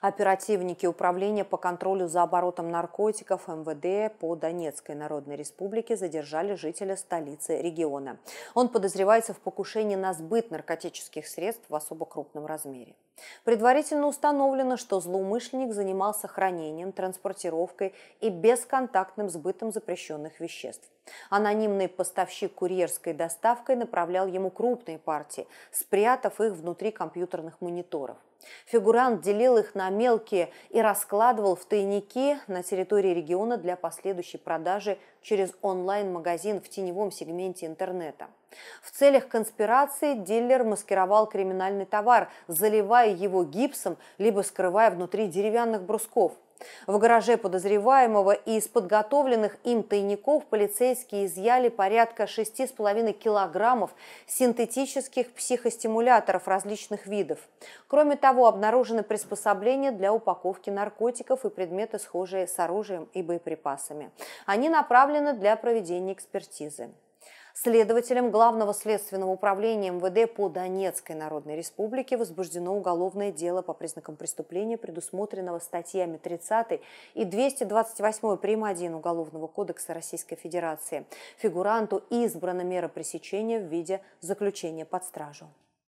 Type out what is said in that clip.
Оперативники Управления по контролю за оборотом наркотиков МВД по Донецкой Народной Республике задержали жителя столицы региона. Он подозревается в покушении на сбыт наркотических средств в особо крупном размере. Предварительно установлено, что злоумышленник занимался хранением, транспортировкой и бесконтактным сбытом запрещенных веществ. Анонимный поставщик курьерской доставкой направлял ему крупные партии, спрятав их внутри компьютерных мониторов. Фигурант делил их на мелкие и раскладывал в тайнике на территории региона для последующей продажи через онлайн-магазин в теневом сегменте интернета. В целях конспирации дилер маскировал криминальный товар, заливая его гипсом, либо скрывая внутри деревянных брусков. В гараже подозреваемого и из подготовленных им тайников полицейские изъяли порядка 6,5 килограммов синтетических психостимуляторов различных видов. Кроме того, обнаружены приспособления для упаковки наркотиков и предметы, схожие с оружием и боеприпасами. Они направлены для проведения экспертизы. Следователем Главного следственного управления МВД по Донецкой Народной Республике возбуждено уголовное дело по признакам преступления, предусмотренного статьями 30 и 228 прим. 1 Уголовного кодекса Российской Федерации. Фигуранту избрана мера пресечения в виде заключения под стражу.